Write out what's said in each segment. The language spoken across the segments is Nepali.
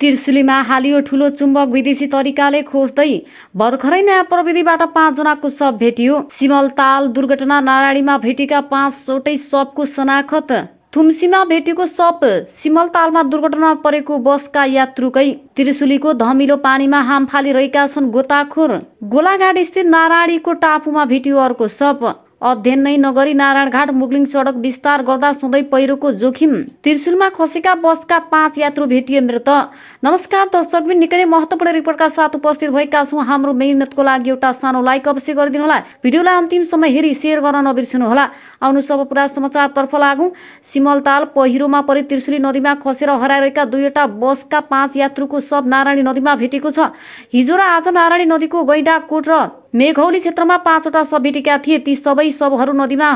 त्रिशुलीमा हालियो ठुलो चुम्बक विदेशी तरिकाले खोज्दै भर्खरै नयाँ प्रविधिबाट पाँचजनाको शव भेटियो सिमलताल दुर्घटना नारायणीमा भेटेका पाँचवटै शवको शनाखत थुम्सीमा भेटेको सप सिमलतालमा दुर्घटना परेको बसका यात्रुकै त्रिशुलीको धमिलो पानीमा हाम फालिरहेका छन् गोताखोर गोलाघाट स्थित नारायणीको टापुमा भेटियो अर्को सप अध्ययन नै नगरी नारायणघाट मुगलिङ सडक विस्तार गर्दा सधैँ पहिरोको जोखिम त्रिशुलमा खसेका बसका पाँच यात्रु भेटिए मृत नमस्कार दर्शकबिन निकै नै महत्त्वपूर्ण रिपोर्टका साथ उपस्थित भएका छौँ हाम्रो मेहनतको लागि एउटा सानो लाइक अवश्य गरिदिनु होला भिडियोलाई अन्तिम समय हेरी सेयर गर्न होला आउनु सब पुरा समाचारतर्फ लागौँ सिमलताल पहिरोमा परि त्रिशुली नदीमा खसेर हराइरहेका दुईवटा बसका पाँच यात्रुको सब नारायणी नदीमा भेटेको छ हिजो र आज नारायणी नदीको गैडाकोट र मेघौली क्षेत्रमा पाँचवटा सब भेटेका थिए ती सबै शवहरू नदीमा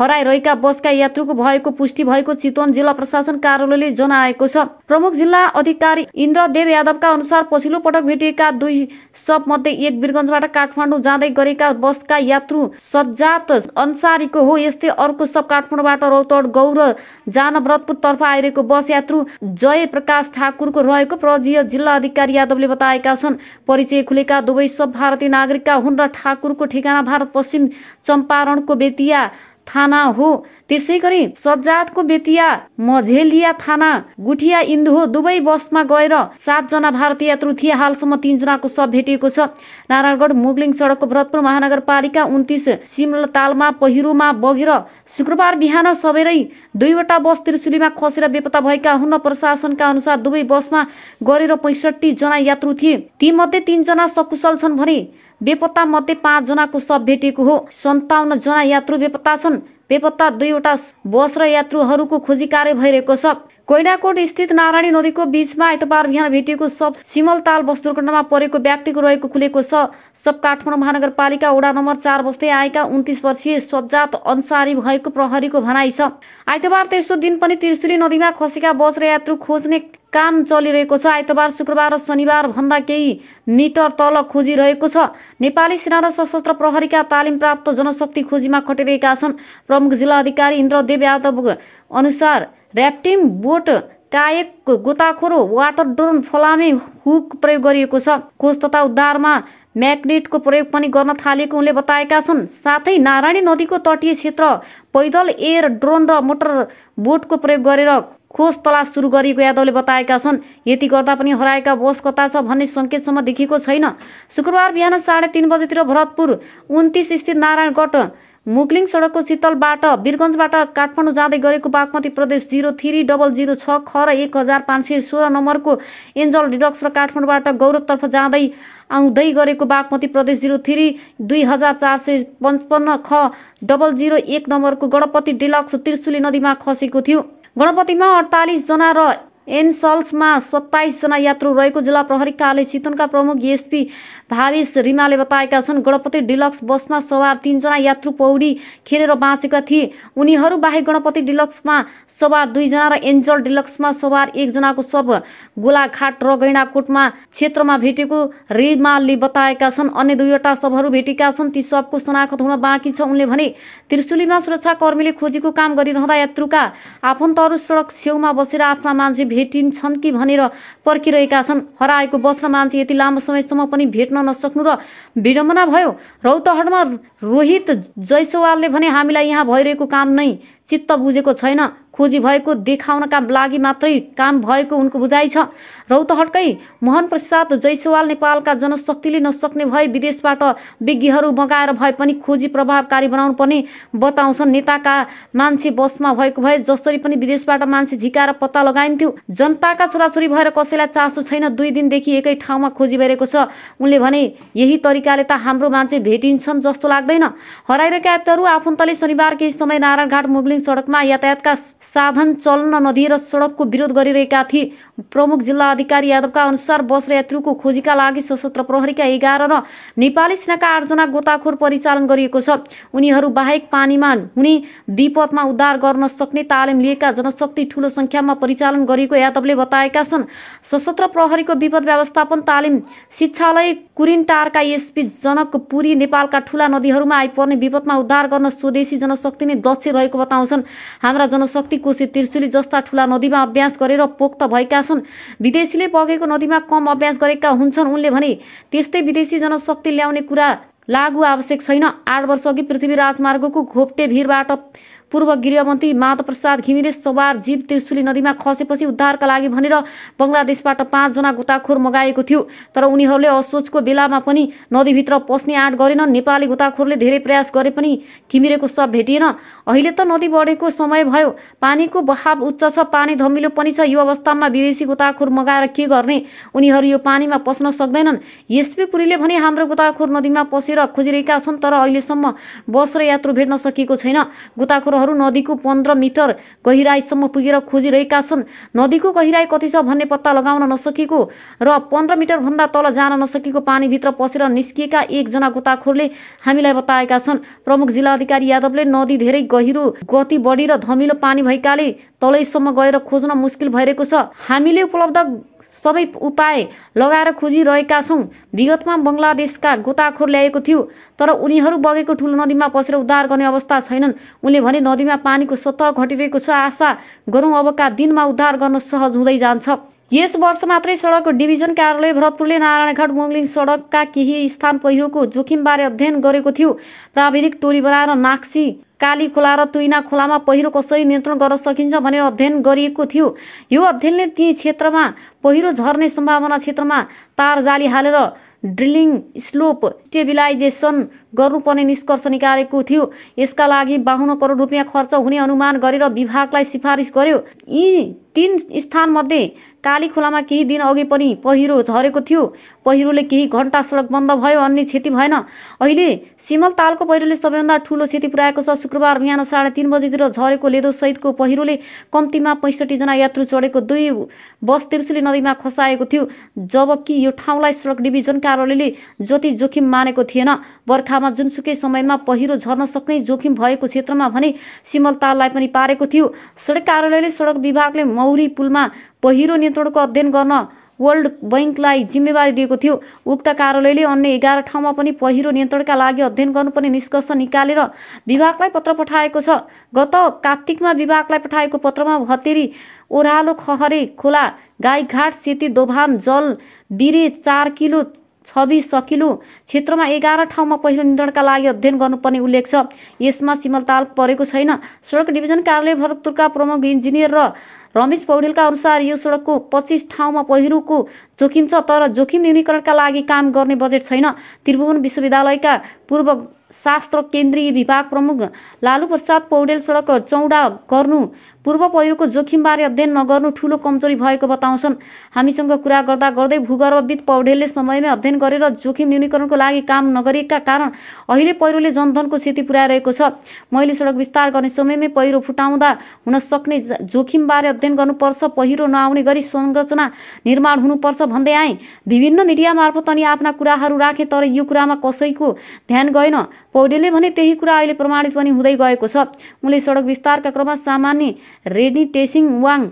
हराइरहेका बसका यात्रुको भएको पुष्टि भएको चितवन जिल्ला प्रशासन कार्यालयले जनाएको छ प्रमुख जिल्ला अधिकारी इन्द्रदेव यादवका अनुसार पछिल्लो पटक भेटिएका दुई सब मध्ये एक वीरगञ्जबाट काठमाडौँ जाँदै गरेका बसका यात्रु सज्जात अन्सारीको हो यस्तै अर्को सब काठमाडौँबाट रौतड गौर जान व्रतपुरतर्फ आइरहेको बस यात्रु जय प्रकाश ठाकुरको रहेको प्रजीय जिल्ला अधिकारी यादवले बताएका छन् परिचय खुलेका दुवै सब भारतीय नागरिकका हुन् ठाकुरको ठेगाना भारत पश्चिम चम्पारणको बेतिया थाना हो त्यसै गरी सज्जातको बेतिया मझेलिया थाना गुठिया इन्दु हो दुवै बसमा गएर सातजना भारतीय यात्रु थिए हालसम्म तिनजनाको शव भेटिएको छ नारायणगढ मुगलिङ सडकको भरतपुर महानगरपालिका उन्तिस तालमा पहिरोमा बगेर शुक्रबार बिहान सबेरै दुईवटा बस त्रिशुलीमा खसेर बेपत्ता भएका हुन प्रशासनका अनुसार दुवै बसमा गरेर पैँसठी जना यात्रु थिए तीमध्ये तिनजना सकुशल छन् भने बेपत्ता मध्ये पाँचजनाको शव भेटिएको हो सन्ताउन्न जना यात्रु बेपत्ता छन् बेपत्ता दुईवटा बस र यात्रुहरूको खोजी कार्य भइरहेको छ कोइनाकोट स्थित नारायणी नदीको बीचमा आइतबार बिहान भेटिएको सब सिमलताल बस दुर्घटनामा परेको व्यक्तिको रहेको खुलेको छ सब काठमाडौँ महानगरपालिका वडा नम्बर चार बस्दै आएका उन्तिस वर्षीय सज्जात अन्सारी भएको प्रहरीको भनाइ छ आइतबार तेस्रो दिन पनि त्रिशुली नदीमा खसेका बस र यात्रु खोज्ने काम चलिरहेको छ आइतबार शुक्रबार र शनिबार भन्दा केही मिटर तल खोजिरहेको छ नेपाली सेना र सशस्त्र प्रहरीका तालिम प्राप्त जनशक्ति खोजीमा खटिरहेका छन् प्रमुख जिल्ला अधिकारी इन्द्रदेव यादव अनुसार ऱ्याप्टिङ बोट कायक गोताखोर वाटर ड्रोन फलामे हुक प्रयोग गरिएको छ खोज तथा उद्धारमा म्याग्नेटको प्रयोग पनि गर्न थालेको उनले बताएका छन् साथै नारायणी नदीको तटीय क्षेत्र पैदल एयर ड्रोन र मोटर बोटको प्रयोग गरेर खोज तलास सुरु गरिएको यादवले बताएका छन् यति गर्दा पनि हराएका बोस कता छ भन्ने सङ्केतसम्म देखिएको छैन शुक्रबार बिहान साढे तिन बजेतिर भरतपुर उन्तिस स्थित नारायणगढ मुगलिङ सडकको शीतलबाट वीरगञ्जबाट काठमाडौँ जाँदै गरेको बागमती प्रदेश जिरो थ्री डबल जिरो छ ख र एक हजार पाँच सय सोह्र नम्बरको एन्जल डिलक्स र काठमाडौँबाट गौरवतर्फ जाँदै आउँदै गरेको बागमती प्रदेश जिरो थ्री दुई हजार चार सय पचपन्न ख डबल जिरो एक नम्बरको गणपति डिलक्स त्रिशुली नदीमा खसेको थियो गणपतिमा अडतालिसजना र एनसल्समा सत्ताइसजना यात्रु रहेको जिल्ला प्रहरी कार्यालय चितवनका प्रमुख एसपी भाविस रिमाले बताएका छन् गणपति डिलक्स बसमा सवार तिनजना यात्रु पौडी खेलेर बाँचेका थिए उनीहरू बाहेक गणपति डिलक्समा सवार दुईजना र एन्जल डिलक्समा सवार एकजनाको शव गोलाघाट र गैँडाकोटमा क्षेत्रमा भेटेको रिमालले बताएका छन् अन्य दुईवटा शवहरू भेटेका छन् ती सबको शनाखत हुन बाँकी छ उनले भने त्रिशुलीमा सुरक्षाकर्मीले खोजेको काम गरिरहँदा यात्रुका आफन्तहरू सडक छेउमा बसेर आफ्ना मान्छे भेटिन्छन् कि भनेर पर्खिरहेका छन् हराएको बस्न मान्छे यति लामो समयसम्म पनि भेट्न नसक्नु र विडम्बना भयो रौतहटमा रोहित जयसवालले भने हामीलाई यहाँ भइरहेको काम नै चित्त बुझेको छैन खोजी भएको देखाउनका लागि मात्रै काम भएको उनको बुझाइ छ रौतहटकै मोहन प्रसाद जयसवाल नेपालका जनशक्तिले नसक्ने भए विदेशबाट विज्ञहरू मगाएर भए पनि खोजी प्रभावकारी बनाउनु पर्ने बताउँछन् नेताका मान्छे बसमा भएको भए जसरी पनि विदेशबाट मान्छे झिकाएर पत्ता लगाइन्थ्यो जनताका छोराछोरी भएर कसैलाई चासो छैन दुई दिनदेखि एकै ठाउँमा खोजी भइरहेको छ उनले भने यही तरिकाले त हाम्रो मान्छे भेटिन्छन् जस्तो लाग्दैन हराइरहेका आफन्तले शनिबार केही समय नारायणघाट मुगलिङ दार्जिलिङ सडकमा यातायातका साधन चल्न नदिएर सडकको विरोध गरिरहेका थिए प्रमुख जिल्ला अधिकारी यादवका अनुसार बस र यात्रुको खोजीका लागि सशस्त्र प्रहरीका एघार र नेपाली सेनाका आठजना गोताखोर परिचालन गरिएको छ उनीहरू बाहेक पानीमा हुने विपदमा उद्धार गर्न सक्ने तालिम लिएका जनशक्ति ठुलो सङ्ख्यामा परिचालन गरिएको यादवले बताएका छन् सशस्त्र प्रहरीको विपद व्यवस्थापन तालिम शिक्षालय कुरिन्टारका एसपी जनकपुरी नेपालका ठुला नदीहरूमा आइपर्ने विपदमा उद्धार गर्न स्वदेशी जनशक्ति नै दक्ष रहेको बताउँछ आउँछन् हाम्रा जनशक्ति कोशी त्रिशुली जस्ता ठुला नदीमा अभ्यास गरेर पोख्त भएका छन् विदेशीले पगेको नदीमा कम अभ्यास गरेका हुन्छन् उनले भने त्यस्तै विदेशी जनशक्ति ल्याउने कुरा लागु आवश्यक छैन आठ अघि पृथ्वी राजमार्गको घोप्टे भिरबाट पूर्व गृहमन्त्री माधवप्रसाद घिमिरे सवार जीव त्रिशुली नदीमा खसेपछि उद्धारका लागि भनेर बङ्गलादेशबाट पाँचजना गोताखोर मगाएको थियो तर उनीहरूले असोचको बेलामा पनि नदीभित्र पस्ने आँट गरेनन् नेपाली गोताखोरले धेरै प्रयास गरे पनि घिमिरेको सब भेटिएन अहिले त नदी बढेको समय भयो पानीको बहाव उच्च छ पानी धमिलो पनि छ यो अवस्थामा विदेशी गोताखोर मगाएर के गर्ने उनीहरू यो पानीमा पस्न सक्दैनन् एसपी पुरीले भने हाम्रो गोताखोर नदीमा पसेर खोजिरहेका छन् तर अहिलेसम्म बस र यात्रु भेट्न सकिएको छैन गोताखोर तस्करहरू नदीको पन्ध्र मिटर गहिराईसम्म पुगेर खोजिरहेका छन् नदीको गहिराई कति छ भन्ने पत्ता लगाउन नसकेको र पन्ध्र मिटरभन्दा तल जान नसकेको पानीभित्र पसेर निस्किएका एकजना गोताखोरले हामीलाई बताएका छन् प्रमुख जिल्ला अधिकारी यादवले नदी धेरै गहिरो गति बढी र धमिलो पानी भएकाले तलैसम्म गएर खोज्न मुस्किल भइरहेको छ हामीले उपलब्ध सबै उपाय लगाएर खोजिरहेका छौँ विगतमा बङ्गलादेशका गोताखोर ल्याएको थियो तर उनीहरू बगेको ठुलो नदीमा पसेर उद्धार गर्ने अवस्था छैनन् उनले भने नदीमा पानीको सतह घटिरहेको छ आशा गरौँ अबका दिनमा उद्धार गर्न सहज हुँदै जान्छ यस वर्ष मात्रै सडक डिभिजन कार्यालय भरतपुरले नारायणघाट मोङलिङ सडकका केही स्थान पहिरोको जोखिमबारे अध्ययन गरेको थियो प्राविधिक टोली बनाएर नाक्सी काली खोला र तुइना खोलामा पहिरो कसरी नियन्त्रण गर्न सकिन्छ भनेर अध्ययन गरिएको थियो यो अध्ययनले ती क्षेत्रमा पहिरो झर्ने सम्भावना क्षेत्रमा तार जाली हालेर ड्रिलिङ स्लोप स्टेबिलाइजेसन गर्नुपर्ने निष्कर्ष निकालेको थियो यसका लागि बाहुन करोड रुपियाँ खर्च हुने अनुमान गरेर विभागलाई सिफारिस गर्यो यी तीन स्थानमध्ये कालीखोलामा केही दिन अघि पनि पहिरो झरेको थियो पहिरोले केही घन्टा सडक बन्द भयो अन्य क्षति भएन अहिले सिमल तालको पहिरोले सबैभन्दा ठुलो क्षति पुर्याएको छ शुक्रबार बिहान साढे तिन बजीतिर झरेको लेदो सहितको पहिरोले कम्तीमा पैँसठीजना यात्रु चढेको दुई बस त्रिशुली नदीमा खसाएको थियो जबकि यो ठाउँलाई सडक डिभिजन कार्यालयले जति जोखिम मानेको थिएन बर्खा अवस्थामा जुनसुकै समयमा पहिरो झर्न सक्ने जोखिम भएको क्षेत्रमा भने सिमल ताललाई पनि पारेको थियो सडक कार्यालयले सडक विभागले मौरी पुलमा पहिरो नियन्त्रणको अध्ययन गर्न वर्ल्ड बैङ्कलाई जिम्मेवारी दिएको थियो उक्त कार्यालयले अन्य एघार ठाउँमा पनि पहिरो नियन्त्रणका लागि अध्ययन गर्नुपर्ने निष्कर्ष निकालेर विभागलाई पत्र पठाएको छ गत कार्तिकमा विभागलाई पठाएको पत्रमा भतेरी ओह्रालो खहरे खोला गाईघाट सेती दोभान जल बिरे चार किलो छब्बिस सकिलो क्षेत्रमा एघार ठाउँमा पहिलो नियन्त्रणका लागि अध्ययन गर्नुपर्ने उल्लेख छ यसमा सिमलताल परेको छैन सडक डिभिजन कार्यालय भरतपुरका प्रमुख इन्जिनियर र रमेश पौडेलका अनुसार यो सडकको पच्चिस ठाउँमा पहिरोको जोखिम छ तर जोखिम न्यूनीकरणका लागि काम गर्ने बजेट छैन त्रिभुवन विश्वविद्यालयका पूर्व शास्त्र केन्द्रीय विभाग प्रमुख लालु प्रसाद पौडेल सडक चौडा गर्नु पूर्व पहिरोको जोखिमबारे अध्ययन नगर्नु ठुलो कमजोरी भएको बताउँछन् हामीसँग कुरा गर्दा गर्दै भूगर्भविद पौडेलले समयमै अध्ययन गरेर जोखिम न्यूनीकरणको लागि काम नगरिएका कारण अहिले पहिरोले जनधनको क्षति पुर्याइरहेको छ मैले सडक विस्तार गर्ने समयमै पहिरो फुटाउँदा हुन सक्ने जोखिमबारे अध्ययन गर्नुपर्छ पहिरो नआउने गरी संरचना निर्माण हुनुपर्छ भन्दै आएँ विभिन्न मिडिया मार्फत अनि आफ्ना कुराहरू राखे तर यो कुरामा कसैको ध्यान गएन पौडेलले भने त्यही कुरा अहिले प्रमाणित पनि हुँदै गएको छ उनले सडक विस्तारका क्रममा सामान्य रेडी टेसिङ वाङ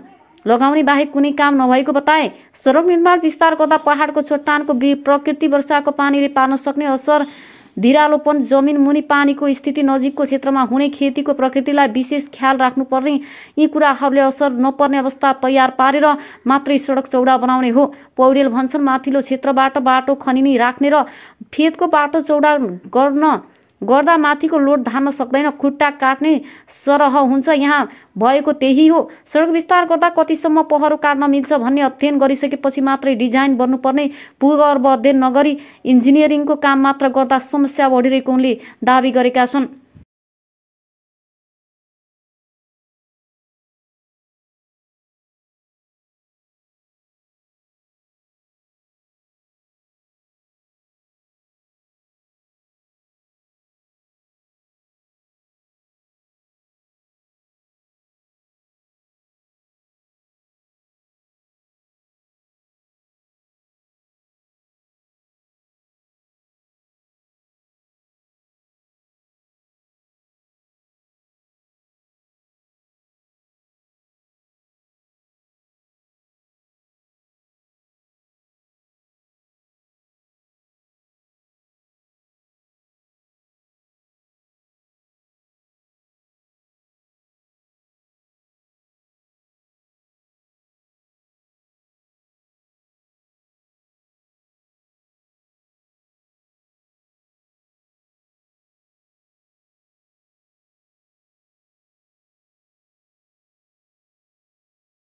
लगाउने बाहेक कुनै काम नभएको बताए सडक निर्माण विस्तार गर्दा पहाडको छोटानको प्रकृति वर्षाको पानीले पार्न सक्ने असर भिरालोपन जमिन मुनि पानीको स्थिति नजिकको क्षेत्रमा हुने खेतीको प्रकृतिलाई विशेष ख्याल राख्नुपर्ने यी कुराहरूले असर नपर्ने अवस्था तयार पारेर मात्रै सडक चौडा बनाउने हो पौडेल भन्छन् माथिल्लो क्षेत्रबाट बाटो खनिनी राख्ने र फेदको बाटो चौडा गर्न गर्दा माथिको लोड धान्न सक्दैन खुट्टा काट्ने सरह हुन्छ यहाँ भएको त्यही हो सडक विस्तार गर्दा कतिसम्म पहरो काट्न मिल्छ भन्ने अध्ययन गरिसकेपछि मात्रै डिजाइन बन्नुपर्ने पूर्व अध्ययन नगरी इन्जिनियरिङको काम मात्र गर्दा समस्या बढिरहेको उनले दावी गरेका छन्